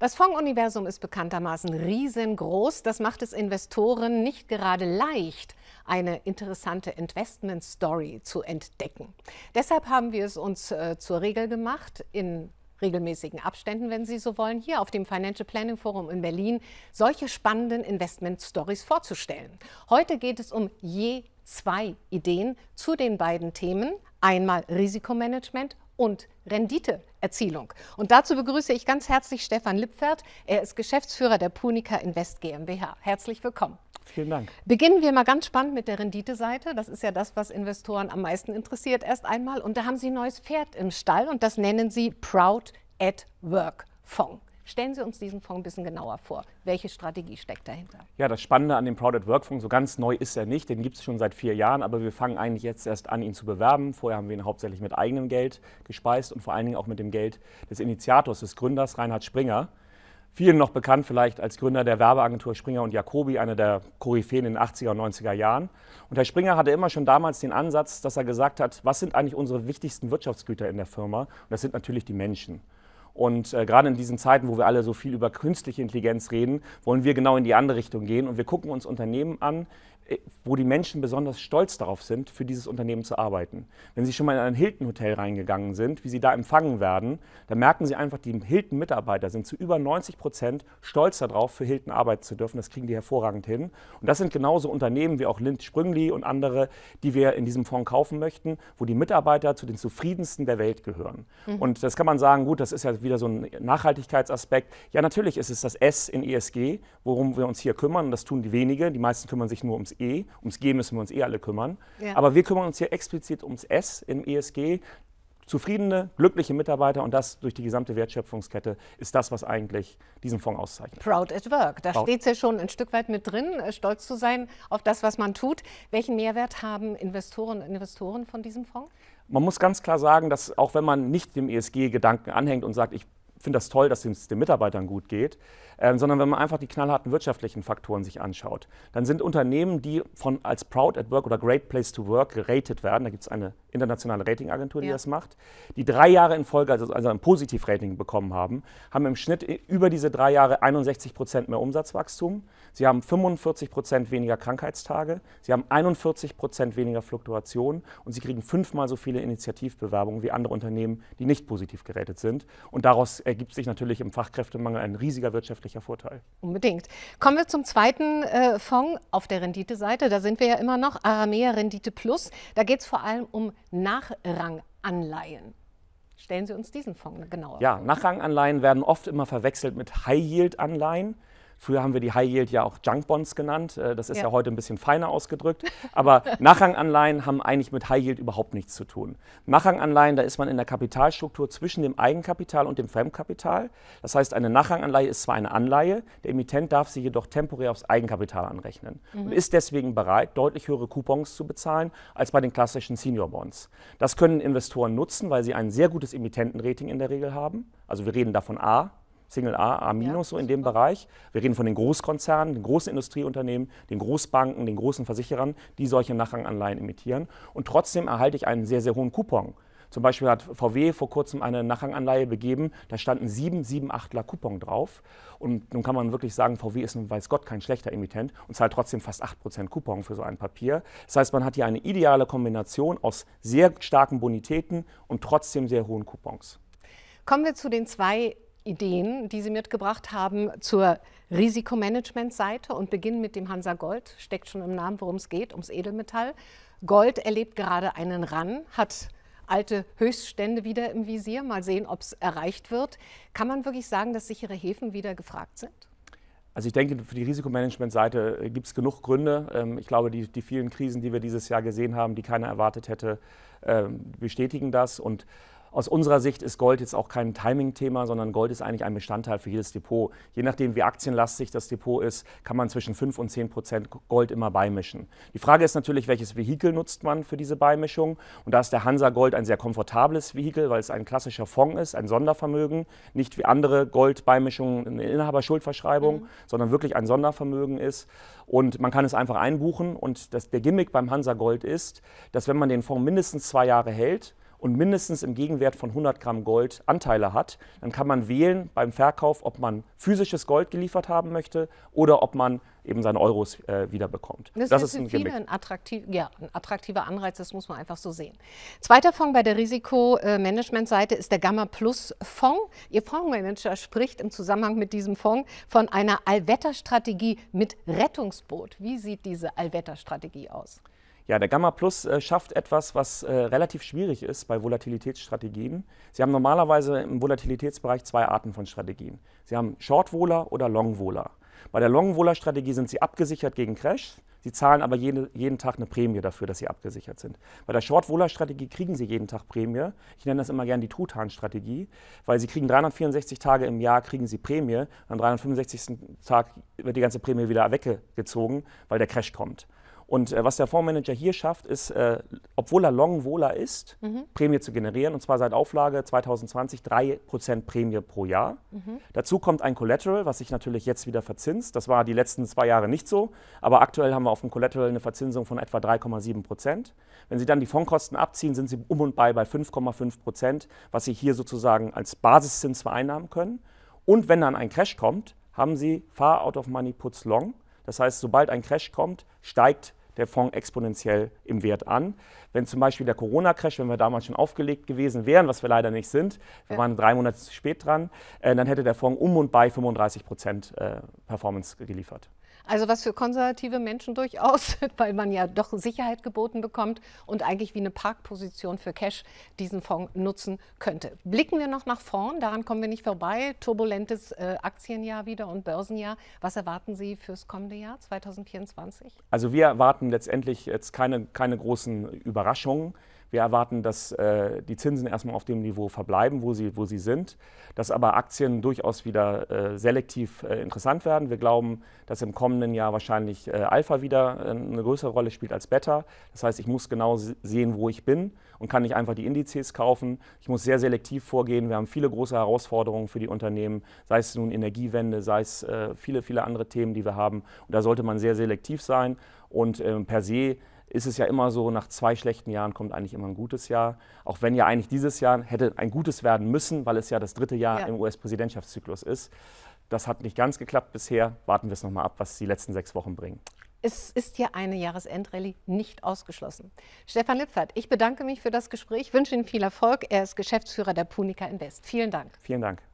Das Fonduniversum ist bekanntermaßen riesengroß. Das macht es Investoren nicht gerade leicht, eine interessante Investment-Story zu entdecken. Deshalb haben wir es uns äh, zur Regel gemacht, in regelmäßigen Abständen, wenn Sie so wollen, hier auf dem Financial Planning Forum in Berlin solche spannenden Investment Stories vorzustellen. Heute geht es um je zwei Ideen zu den beiden Themen, einmal Risikomanagement und Renditeerzielung. Und dazu begrüße ich ganz herzlich Stefan Lipfert. Er ist Geschäftsführer der Punica Invest GmbH. Herzlich willkommen. Vielen Dank. Beginnen wir mal ganz spannend mit der Renditeseite. Das ist ja das, was Investoren am meisten interessiert erst einmal. Und da haben Sie ein neues Pferd im Stall und das nennen Sie Proud at Work Fonds. Stellen Sie uns diesen Fonds ein bisschen genauer vor. Welche Strategie steckt dahinter? Ja, das Spannende an dem Proud Crowded Work Fonds, so ganz neu ist er nicht, den gibt es schon seit vier Jahren, aber wir fangen eigentlich jetzt erst an, ihn zu bewerben. Vorher haben wir ihn hauptsächlich mit eigenem Geld gespeist und vor allen Dingen auch mit dem Geld des Initiators, des Gründers Reinhard Springer. Vielen noch bekannt vielleicht als Gründer der Werbeagentur Springer und Jacobi, einer der Koryphäen in den 80er und 90er Jahren. Und Herr Springer hatte immer schon damals den Ansatz, dass er gesagt hat, was sind eigentlich unsere wichtigsten Wirtschaftsgüter in der Firma? Und das sind natürlich die Menschen. Und äh, gerade in diesen Zeiten, wo wir alle so viel über künstliche Intelligenz reden, wollen wir genau in die andere Richtung gehen. Und wir gucken uns Unternehmen an, äh, wo die Menschen besonders stolz darauf sind, für dieses Unternehmen zu arbeiten. Wenn Sie schon mal in ein Hilton-Hotel reingegangen sind, wie Sie da empfangen werden, dann merken Sie einfach, die Hilton-Mitarbeiter sind zu über 90 Prozent stolz darauf, für Hilton arbeiten zu dürfen. Das kriegen die hervorragend hin. Und das sind genauso Unternehmen wie auch Lind Sprüngli und andere, die wir in diesem Fonds kaufen möchten, wo die Mitarbeiter zu den zufriedensten der Welt gehören. Mhm. Und das kann man sagen, gut, das ist ja wieder so ein Nachhaltigkeitsaspekt. Ja, natürlich ist es das S in ESG, worum wir uns hier kümmern. Und das tun die wenigen. Die meisten kümmern sich nur ums das E. Ums G müssen wir uns eh alle kümmern. Ja. Aber wir kümmern uns hier explizit ums S im ESG. Zufriedene, glückliche Mitarbeiter und das durch die gesamte Wertschöpfungskette ist das, was eigentlich diesen Fonds auszeichnet. Proud at Work, da steht es ja schon ein Stück weit mit drin, äh, stolz zu sein auf das, was man tut. Welchen Mehrwert haben Investoren und Investoren von diesem Fonds? Man muss ganz klar sagen, dass auch wenn man nicht dem ESG-Gedanken anhängt und sagt, ich finde das toll, dass es den Mitarbeitern gut geht, ähm, sondern wenn man einfach die knallharten wirtschaftlichen Faktoren sich anschaut, dann sind Unternehmen, die von als Proud at Work oder Great Place to Work geratet werden, da gibt es eine internationale Ratingagentur, die ja. das macht, die drei Jahre in Folge, also, also ein Positivrating bekommen haben, haben im Schnitt über diese drei Jahre 61 Prozent mehr Umsatzwachstum. Sie haben 45 Prozent weniger Krankheitstage. Sie haben 41 Prozent weniger Fluktuation. Und sie kriegen fünfmal so viele Initiativbewerbungen wie andere Unternehmen, die nicht positiv gerätet sind. Und daraus ergibt sich natürlich im Fachkräftemangel ein riesiger wirtschaftlicher Vorteil. Unbedingt. Kommen wir zum zweiten äh, Fonds auf der Renditeseite. Da sind wir ja immer noch Aramea Rendite Plus. Da geht es vor allem um Nachranganleihen. Stellen Sie uns diesen Fonds genauer vor. Ja, Nachranganleihen werden oft immer verwechselt mit High-Yield-Anleihen. Früher haben wir die High Yield ja auch Junk Bonds genannt. Äh, das ist ja. ja heute ein bisschen feiner ausgedrückt. Aber Nachranganleihen haben eigentlich mit High Yield überhaupt nichts zu tun. Nachranganleihen, da ist man in der Kapitalstruktur zwischen dem Eigenkapital und dem Fremdkapital. Das heißt, eine Nachranganleihe ist zwar eine Anleihe, der Emittent darf sie jedoch temporär aufs Eigenkapital anrechnen mhm. und ist deswegen bereit, deutlich höhere Coupons zu bezahlen als bei den klassischen Senior Bonds. Das können Investoren nutzen, weil sie ein sehr gutes Emittentenrating in der Regel haben. Also wir reden davon A, Single A, A- ja, so in dem super. Bereich. Wir reden von den Großkonzernen, den großen Industrieunternehmen, den Großbanken, den großen Versicherern, die solche Nachranganleihen emittieren. Und trotzdem erhalte ich einen sehr, sehr hohen Coupon. Zum Beispiel hat VW vor kurzem eine Nachranganleihe begeben, da standen 7, 778er Coupon drauf. Und nun kann man wirklich sagen, VW ist nun weiß Gott kein schlechter Emittent und zahlt trotzdem fast 8% Coupon für so ein Papier. Das heißt, man hat hier eine ideale Kombination aus sehr starken Bonitäten und trotzdem sehr hohen Coupons. Kommen wir zu den zwei Ideen, die Sie mitgebracht haben zur Risikomanagement-Seite und beginnen mit dem Hansa Gold. Steckt schon im Namen, worum es geht, ums Edelmetall. Gold erlebt gerade einen Run, hat alte Höchststände wieder im Visier. Mal sehen, ob es erreicht wird. Kann man wirklich sagen, dass sichere Häfen wieder gefragt sind? Also ich denke, für die Risikomanagement-Seite äh, gibt es genug Gründe. Ähm, ich glaube, die, die, vielen Krisen, die wir dieses Jahr gesehen haben, die keiner erwartet hätte, ähm, bestätigen das. Und aus unserer Sicht ist Gold jetzt auch kein Timing-Thema, sondern Gold ist eigentlich ein Bestandteil für jedes Depot. Je nachdem, wie aktienlastig das Depot ist, kann man zwischen 5 und 10 Prozent Gold immer beimischen. Die Frage ist natürlich, welches Vehikel nutzt man für diese Beimischung? Und da ist der Hansa Gold ein sehr komfortables Vehikel, weil es ein klassischer Fonds ist, ein Sondervermögen, nicht wie andere Goldbeimischungen eine Inhaberschuldverschreibung, mhm. sondern wirklich ein Sondervermögen ist. Und man kann es einfach einbuchen. Und das, der Gimmick beim Hansa Gold ist, dass wenn man den Fonds mindestens zwei Jahre hält, und mindestens im Gegenwert von 100 Gramm Gold Anteile hat, dann kann man wählen beim Verkauf, ob man physisches Gold geliefert haben möchte oder ob man eben seine Euros äh, wiederbekommt. Das, das ist ein, viele ein, attraktiv, ja, ein attraktiver Anreiz, das muss man einfach so sehen. Zweiter Fonds bei der Risikomanagementseite ist der Gamma Plus Fonds. Ihr Fondsmanager spricht im Zusammenhang mit diesem Fonds von einer Allwetterstrategie mit Rettungsboot. Wie sieht diese Allwetterstrategie aus? Ja, der Gamma Plus äh, schafft etwas, was äh, relativ schwierig ist bei Volatilitätsstrategien. Sie haben normalerweise im Volatilitätsbereich zwei Arten von Strategien. Sie haben Short Vola oder Long Vola. Bei der Long Vola Strategie sind Sie abgesichert gegen Crash. Sie zahlen aber jede, jeden Tag eine Prämie dafür, dass Sie abgesichert sind. Bei der Short Strategie kriegen Sie jeden Tag Prämie. Ich nenne das immer gerne die Truthahn Strategie, weil Sie kriegen 364 Tage im Jahr kriegen Sie Prämie. Am 365. Tag wird die ganze Prämie wieder weggezogen, weil der Crash kommt. Und äh, was der Fondsmanager hier schafft, ist, äh, obwohl er Long-Wohler ist, mhm. Prämie zu generieren. Und zwar seit Auflage 2020 3% Prämie pro Jahr. Mhm. Dazu kommt ein Collateral, was sich natürlich jetzt wieder verzinst. Das war die letzten zwei Jahre nicht so. Aber aktuell haben wir auf dem Collateral eine Verzinsung von etwa 3,7%. Wenn Sie dann die Fondskosten abziehen, sind Sie um und bei bei 5,5%, was Sie hier sozusagen als Basiszins vereinnahmen können. Und wenn dann ein Crash kommt, haben Sie Far Out of Money Puts Long. Das heißt, sobald ein Crash kommt, steigt der Fonds exponentiell im Wert an. Wenn zum Beispiel der Corona-Crash, wenn wir damals schon aufgelegt gewesen wären, was wir leider nicht sind, wir ja. waren drei Monate zu spät dran, äh, dann hätte der Fonds um und bei 35 Prozent äh, Performance geliefert. Also was für konservative Menschen durchaus, weil man ja doch Sicherheit geboten bekommt und eigentlich wie eine Parkposition für Cash diesen Fonds nutzen könnte. Blicken wir noch nach vorn, daran kommen wir nicht vorbei. Turbulentes äh, Aktienjahr wieder und Börsenjahr. Was erwarten Sie fürs kommende Jahr 2024? Also wir erwarten erwarten letztendlich jetzt keine, keine großen Überraschungen. Wir erwarten, dass äh, die Zinsen erstmal auf dem Niveau verbleiben, wo sie, wo sie sind, dass aber Aktien durchaus wieder äh, selektiv äh, interessant werden. Wir glauben, dass im kommenden Jahr wahrscheinlich äh, Alpha wieder äh, eine größere Rolle spielt als Beta. Das heißt, ich muss genau sehen, wo ich bin und kann nicht einfach die Indizes kaufen. Ich muss sehr selektiv vorgehen. Wir haben viele große Herausforderungen für die Unternehmen, sei es nun Energiewende, sei es äh, viele, viele andere Themen, die wir haben. Und da sollte man sehr selektiv sein und ähm, per se ist es ja immer so, nach zwei schlechten Jahren kommt eigentlich immer ein gutes Jahr. Auch wenn ja eigentlich dieses Jahr hätte ein gutes werden müssen, weil es ja das dritte Jahr ja. im US-Präsidentschaftszyklus ist. Das hat nicht ganz geklappt bisher. Warten wir es nochmal ab, was die letzten sechs Wochen bringen. Es ist hier eine Jahresendrallye nicht ausgeschlossen. Stefan Lipfert, ich bedanke mich für das Gespräch, wünsche Ihnen viel Erfolg. Er ist Geschäftsführer der Punica Invest. Vielen Dank. Vielen Dank.